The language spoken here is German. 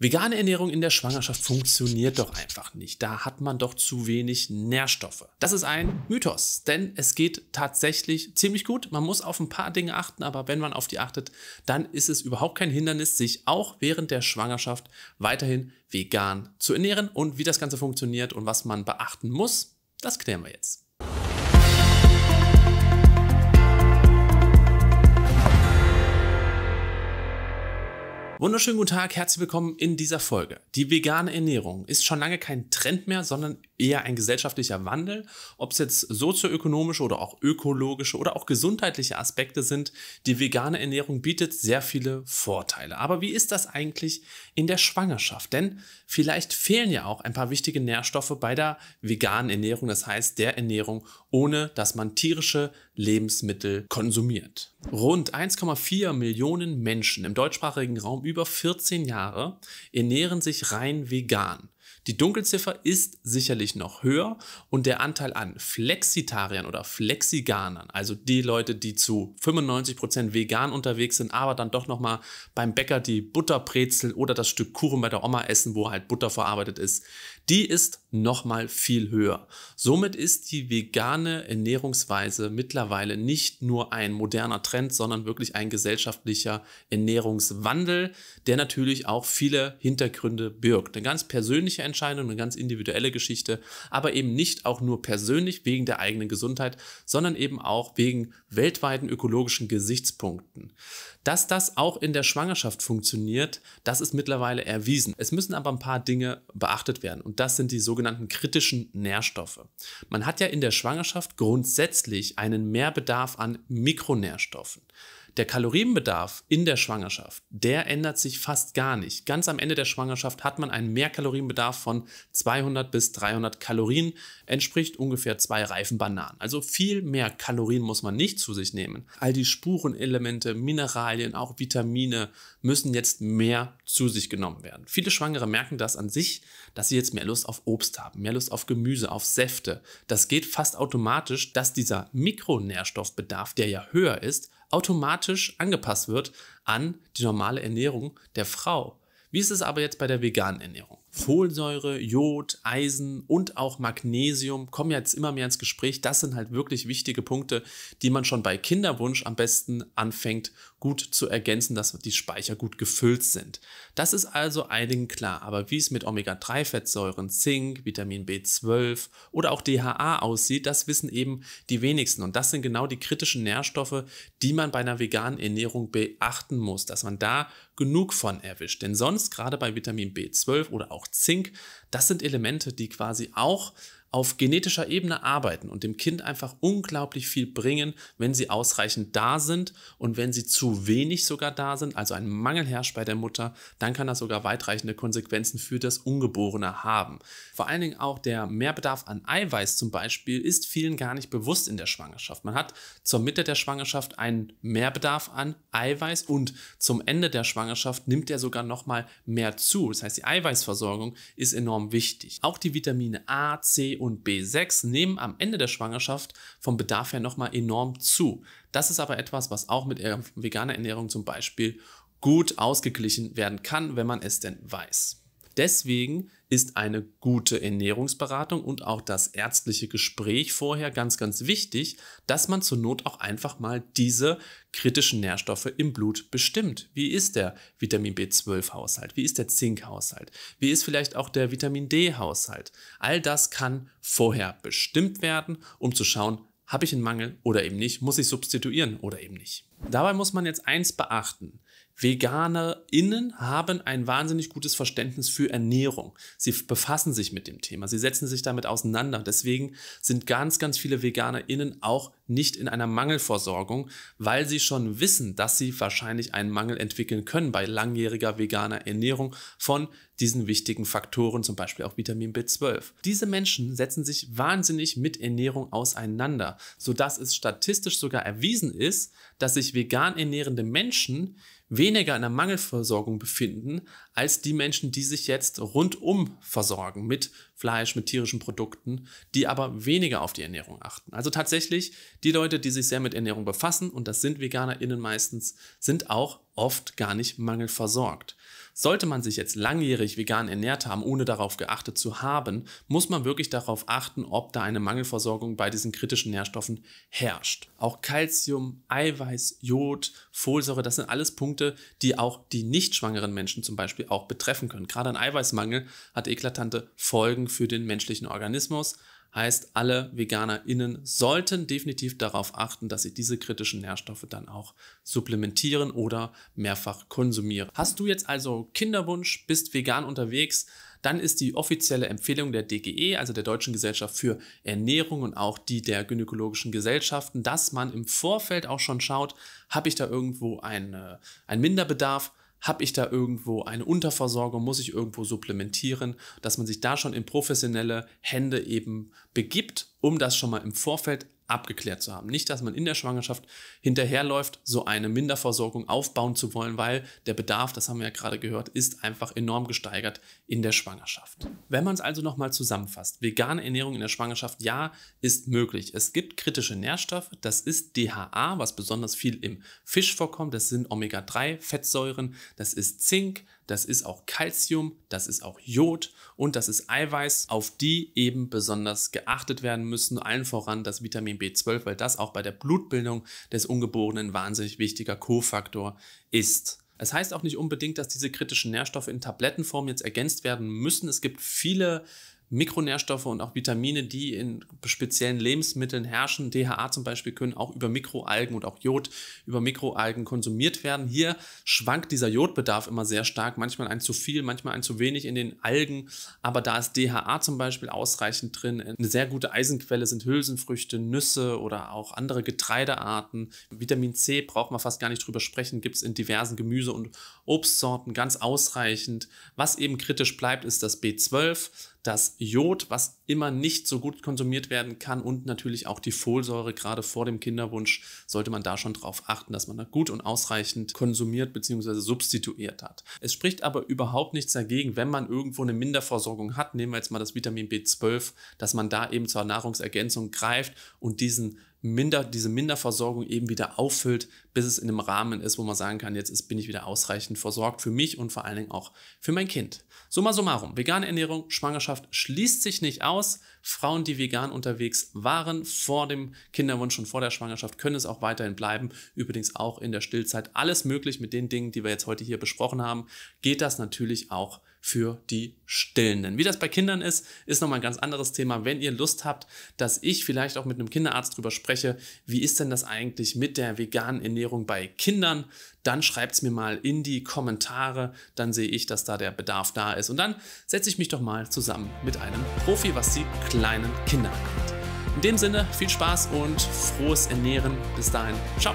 Vegane Ernährung in der Schwangerschaft funktioniert doch einfach nicht. Da hat man doch zu wenig Nährstoffe. Das ist ein Mythos, denn es geht tatsächlich ziemlich gut. Man muss auf ein paar Dinge achten, aber wenn man auf die achtet, dann ist es überhaupt kein Hindernis, sich auch während der Schwangerschaft weiterhin vegan zu ernähren. Und wie das Ganze funktioniert und was man beachten muss, das klären wir jetzt. Wunderschönen guten Tag, herzlich willkommen in dieser Folge. Die vegane Ernährung ist schon lange kein Trend mehr, sondern eher ein gesellschaftlicher Wandel. Ob es jetzt sozioökonomische oder auch ökologische oder auch gesundheitliche Aspekte sind, die vegane Ernährung bietet sehr viele Vorteile. Aber wie ist das eigentlich in der Schwangerschaft. Denn vielleicht fehlen ja auch ein paar wichtige Nährstoffe bei der veganen Ernährung, das heißt der Ernährung, ohne dass man tierische Lebensmittel konsumiert. Rund 1,4 Millionen Menschen im deutschsprachigen Raum über 14 Jahre ernähren sich rein vegan. Die Dunkelziffer ist sicherlich noch höher und der Anteil an Flexitariern oder Flexiganern, also die Leute, die zu 95% Prozent vegan unterwegs sind, aber dann doch nochmal beim Bäcker die Butterbrezel oder das Stück Kuchen bei der Oma essen, wo halt Butter verarbeitet ist, die ist nochmal viel höher. Somit ist die vegane Ernährungsweise mittlerweile nicht nur ein moderner Trend, sondern wirklich ein gesellschaftlicher Ernährungswandel, der natürlich auch viele Hintergründe birgt. Eine ganz persönliche Entscheidung, eine ganz individuelle Geschichte, aber eben nicht auch nur persönlich wegen der eigenen Gesundheit, sondern eben auch wegen weltweiten ökologischen Gesichtspunkten. Dass das auch in der Schwangerschaft funktioniert, das ist mittlerweile erwiesen. Es müssen aber ein paar Dinge beachtet werden. Und das sind die sogenannten kritischen Nährstoffe. Man hat ja in der Schwangerschaft grundsätzlich einen Mehrbedarf an Mikronährstoffen. Der Kalorienbedarf in der Schwangerschaft, der ändert sich fast gar nicht. Ganz am Ende der Schwangerschaft hat man einen Mehrkalorienbedarf von 200 bis 300 Kalorien, entspricht ungefähr zwei reifen Bananen. Also viel mehr Kalorien muss man nicht zu sich nehmen. All die Spurenelemente, Mineralien, auch Vitamine müssen jetzt mehr zu sich genommen werden. Viele Schwangere merken das an sich, dass sie jetzt mehr Lust auf Obst haben, mehr Lust auf Gemüse, auf Säfte. Das geht fast automatisch, dass dieser Mikronährstoffbedarf, der ja höher ist, automatisch angepasst wird an die normale Ernährung der Frau. Wie ist es aber jetzt bei der veganen Ernährung? Folsäure, Jod, Eisen und auch Magnesium kommen jetzt immer mehr ins Gespräch. Das sind halt wirklich wichtige Punkte, die man schon bei Kinderwunsch am besten anfängt gut zu ergänzen, dass die Speicher gut gefüllt sind. Das ist also einigen klar, aber wie es mit Omega-3-Fettsäuren, Zink, Vitamin B12 oder auch DHA aussieht, das wissen eben die wenigsten. Und das sind genau die kritischen Nährstoffe, die man bei einer veganen Ernährung beachten muss, dass man da genug von erwischt. Denn sonst, gerade bei Vitamin B12 oder auch Zink, das sind Elemente, die quasi auch auf genetischer Ebene arbeiten und dem Kind einfach unglaublich viel bringen, wenn sie ausreichend da sind und wenn sie zu wenig sogar da sind, also ein Mangel herrscht bei der Mutter, dann kann das sogar weitreichende Konsequenzen für das Ungeborene haben. Vor allen Dingen auch der Mehrbedarf an Eiweiß zum Beispiel ist vielen gar nicht bewusst in der Schwangerschaft. Man hat zur Mitte der Schwangerschaft einen Mehrbedarf an Eiweiß und zum Ende der Schwangerschaft nimmt er sogar nochmal mehr zu. Das heißt, die Eiweißversorgung ist enorm wichtig. Auch die Vitamine A, C und B6 nehmen am Ende der Schwangerschaft vom Bedarf her nochmal enorm zu. Das ist aber etwas, was auch mit veganer Ernährung zum Beispiel gut ausgeglichen werden kann, wenn man es denn weiß. Deswegen ist eine gute Ernährungsberatung und auch das ärztliche Gespräch vorher ganz, ganz wichtig, dass man zur Not auch einfach mal diese kritischen Nährstoffe im Blut bestimmt. Wie ist der Vitamin B12-Haushalt? Wie ist der Zink-Haushalt? Wie ist vielleicht auch der Vitamin D-Haushalt? All das kann vorher bestimmt werden, um zu schauen, habe ich einen Mangel oder eben nicht? Muss ich substituieren oder eben nicht? Dabei muss man jetzt eins beachten. VeganerInnen haben ein wahnsinnig gutes Verständnis für Ernährung. Sie befassen sich mit dem Thema, sie setzen sich damit auseinander. Deswegen sind ganz, ganz viele VeganerInnen auch nicht in einer Mangelversorgung, weil sie schon wissen, dass sie wahrscheinlich einen Mangel entwickeln können bei langjähriger veganer Ernährung von diesen wichtigen Faktoren, zum Beispiel auch Vitamin B12. Diese Menschen setzen sich wahnsinnig mit Ernährung auseinander, sodass es statistisch sogar erwiesen ist, dass sich vegan ernährende Menschen weniger in der Mangelversorgung befinden als die Menschen, die sich jetzt rundum versorgen mit Fleisch, mit tierischen Produkten, die aber weniger auf die Ernährung achten. Also tatsächlich, die Leute, die sich sehr mit Ernährung befassen, und das sind VeganerInnen meistens, sind auch oft gar nicht mangelversorgt. Sollte man sich jetzt langjährig vegan ernährt haben, ohne darauf geachtet zu haben, muss man wirklich darauf achten, ob da eine Mangelversorgung bei diesen kritischen Nährstoffen herrscht. Auch Calcium, Eiweiß, Jod, Folsäure, das sind alles Punkte, die auch die nicht schwangeren Menschen zum Beispiel auch betreffen können. Gerade ein Eiweißmangel hat eklatante Folgen für den menschlichen Organismus. Heißt, alle VeganerInnen sollten definitiv darauf achten, dass sie diese kritischen Nährstoffe dann auch supplementieren oder mehrfach konsumieren. Hast du jetzt also Kinderwunsch, bist vegan unterwegs, dann ist die offizielle Empfehlung der DGE, also der Deutschen Gesellschaft für Ernährung und auch die der gynäkologischen Gesellschaften, dass man im Vorfeld auch schon schaut, habe ich da irgendwo eine, einen Minderbedarf, habe ich da irgendwo eine Unterversorgung? Muss ich irgendwo supplementieren? Dass man sich da schon in professionelle Hände eben begibt, um das schon mal im Vorfeld abgeklärt zu haben. Nicht, dass man in der Schwangerschaft hinterherläuft, so eine Minderversorgung aufbauen zu wollen, weil der Bedarf, das haben wir ja gerade gehört, ist einfach enorm gesteigert in der Schwangerschaft. Wenn man es also nochmal zusammenfasst, vegane Ernährung in der Schwangerschaft, ja, ist möglich. Es gibt kritische Nährstoffe, das ist DHA, was besonders viel im Fisch vorkommt, das sind Omega-3-Fettsäuren, das ist Zink, das ist auch Calcium, das ist auch Jod und das ist Eiweiß, auf die eben besonders geachtet werden müssen. Allen voran das Vitamin B12, weil das auch bei der Blutbildung des Ungeborenen wahnsinnig wichtiger Kofaktor ist. Es heißt auch nicht unbedingt, dass diese kritischen Nährstoffe in Tablettenform jetzt ergänzt werden müssen. Es gibt viele Mikronährstoffe und auch Vitamine, die in speziellen Lebensmitteln herrschen, DHA zum Beispiel, können auch über Mikroalgen und auch Jod über Mikroalgen konsumiert werden. Hier schwankt dieser Jodbedarf immer sehr stark, manchmal ein zu viel, manchmal ein zu wenig in den Algen, aber da ist DHA zum Beispiel ausreichend drin. Eine sehr gute Eisenquelle sind Hülsenfrüchte, Nüsse oder auch andere Getreidearten. Vitamin C braucht man fast gar nicht drüber sprechen, gibt es in diversen Gemüse- und Obstsorten ganz ausreichend. Was eben kritisch bleibt, ist das B12 das Jod, was immer nicht so gut konsumiert werden kann und natürlich auch die Folsäure, gerade vor dem Kinderwunsch, sollte man da schon drauf achten, dass man da gut und ausreichend konsumiert bzw. substituiert hat. Es spricht aber überhaupt nichts dagegen, wenn man irgendwo eine Minderversorgung hat, nehmen wir jetzt mal das Vitamin B12, dass man da eben zur Nahrungsergänzung greift und diesen minder, diese Minderversorgung eben wieder auffüllt, bis es in einem Rahmen ist, wo man sagen kann, jetzt ist, bin ich wieder ausreichend versorgt für mich und vor allen Dingen auch für mein Kind. Summa summarum, vegane Ernährung, Schwangerschaft schließt sich nicht aus. Frauen, die vegan unterwegs waren vor dem Kinderwunsch und vor der Schwangerschaft, können es auch weiterhin bleiben. Übrigens auch in der Stillzeit alles möglich mit den Dingen, die wir jetzt heute hier besprochen haben, geht das natürlich auch für die Stillenden. Wie das bei Kindern ist, ist nochmal ein ganz anderes Thema. Wenn ihr Lust habt, dass ich vielleicht auch mit einem Kinderarzt drüber spreche, wie ist denn das eigentlich mit der veganen Ernährung bei Kindern, dann schreibt es mir mal in die Kommentare, dann sehe ich, dass da der Bedarf da ist. Und dann setze ich mich doch mal zusammen mit einem Profi, was die kleinen Kinder angeht. In dem Sinne, viel Spaß und frohes Ernähren. Bis dahin, ciao.